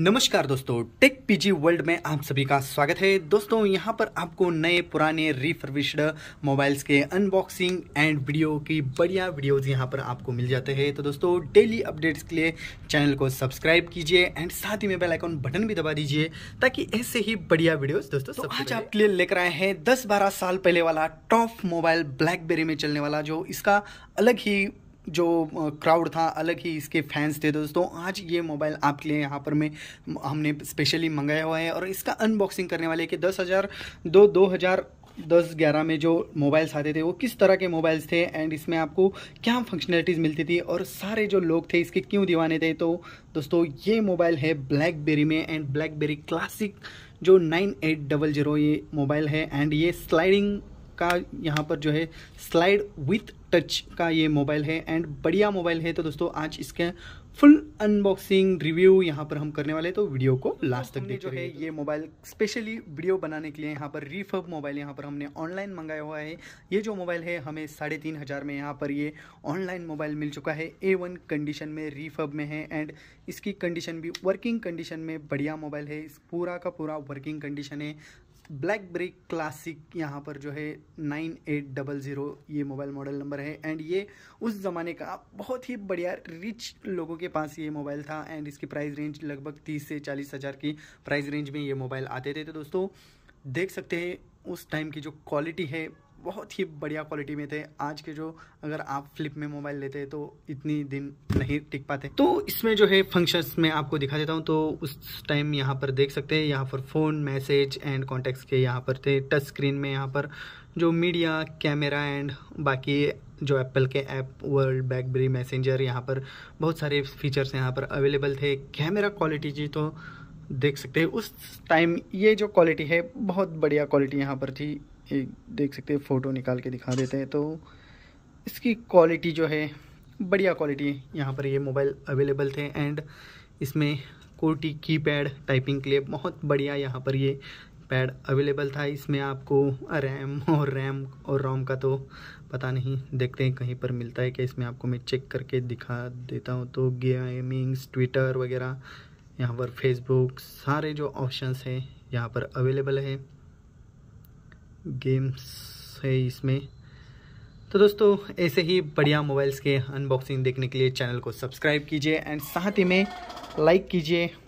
नमस्कार दोस्तों take PG world में आप सभी का स्वागत है दोस्तों यहां पर आपको नए पुराने रिफर्विश्ड मोबाइल्स के अनबॉक्सिंग एंड वीडियो की बढ़िया वीडियोस यहां पर आपको मिल जाते हैं तो दोस्तों डेली अपडेट्स के लिए चैनल को सब्सक्राइब कीजिए एंड साथ ही में बेल आइकॉन बटन भी दबा दीजिए ताकि ऐसे ही बढ़िया वीडियोज दोस्तों तो आज आपके लिए लेकर आए हैं दस बारह साल पहले वाला टॉप मोबाइल ब्लैकबेरी में चलने वाला जो इसका अलग ही जो क्राउड था अलग ही इसके फैंस थे दोस्तों आज ये मोबाइल आपके लिए यहाँ पर मैं हमने स्पेशली मंगाया हुआ है और इसका अनबॉक्सिंग करने वाले कि दस हज़ार दो दो हज़ार दस ग्यारह में जो मोबाइल्स आते थे वो किस तरह के मोबाइल्स थे एंड इसमें आपको क्या फंक्शनलिटीज़ मिलती थी और सारे जो लोग थे इसके क्यों दीवाने थे तो दोस्तों ये मोबाइल है ब्लैकबेरी में एंड ब्लैकबेरी क्लासिक जो नाइन एट डबल जीरो ये मोबाइल है एंड ये स्लाइडिंग का यहाँ पर जो है स्लाइड विथ टच का ये मोबाइल है एंड बढ़िया मोबाइल है तो दोस्तों आज इसके फुल अनबॉक्सिंग रिव्यू यहाँ पर हम करने वाले तो वीडियो को लास्ट तक देखिए जो है ये मोबाइल स्पेशली वीडियो बनाने के लिए यहाँ पर रिफर्ब मोबाइल यहाँ पर हमने ऑनलाइन मंगाया हुआ है ये जो मोबाइल है हमें साढ़े तीन हज़ार में यहाँ पर ये ऑनलाइन मोबाइल मिल चुका है ए वन कंडीशन में रिफर्ब में है एंड इसकी कंडीशन भी वर्किंग कंडीशन में बढ़िया मोबाइल है इस पूरा का पूरा वर्किंग कंडीशन है ब्लैक ब्रेक क्लासिक यहाँ पर जो है नाइन एट डबल ज़ीरो ये मोबाइल मॉडल नंबर है एंड ये उस ज़माने का बहुत ही बढ़िया रिच लोगों के पास ये मोबाइल था एंड इसकी प्राइस रेंज लगभग तीस से चालीस हज़ार की प्राइस रेंज में ये मोबाइल आते थे तो दोस्तों देख सकते हैं उस टाइम की जो क्वालिटी है बहुत ही बढ़िया क्वालिटी में थे आज के जो अगर आप फ्लिप में मोबाइल लेते तो इतनी दिन नहीं टिक पाते तो इसमें जो है फंक्शंस में आपको दिखा देता हूँ तो उस टाइम यहाँ पर देख सकते हैं यहाँ पर फ़ोन मैसेज एंड कॉन्टैक्ट्स के यहाँ पर थे टच स्क्रीन में यहाँ पर जो मीडिया कैमरा एंड बाकी जो एप्पल के ऐप वर्ल्ड बैकबेरी मैसेंजर यहाँ पर बहुत सारे फीचर्स यहाँ पर अवेलेबल थे कैमरा क्वालिटी जी तो देख सकते हैं उस टाइम ये जो क्वालिटी है बहुत बढ़िया क्वालिटी यहाँ पर थी एक देख सकते हैं फ़ोटो निकाल के दिखा देते हैं तो इसकी क्वालिटी जो है बढ़िया क्वालिटी है यहाँ पर ये मोबाइल अवेलेबल थे एंड इसमें कोटी की पैड टाइपिंग के लिए बहुत बढ़िया यहाँ पर ये पैड अवेलेबल था इसमें आपको रैम और रैम और रोम का तो पता नहीं देखते हैं कहीं पर मिलता है कि इसमें आपको मैं चेक करके दिखा देता हूँ तो गेमिंग्स ट्विटर वगैरह यहाँ पर फेसबुक सारे जो ऑप्शंस हैं यहाँ पर अवेलेबल है गेम्स है इसमें तो दोस्तों ऐसे ही बढ़िया मोबाइल्स के अनबॉक्सिंग देखने के लिए चैनल को सब्सक्राइब कीजिए एंड साथ ही में लाइक कीजिए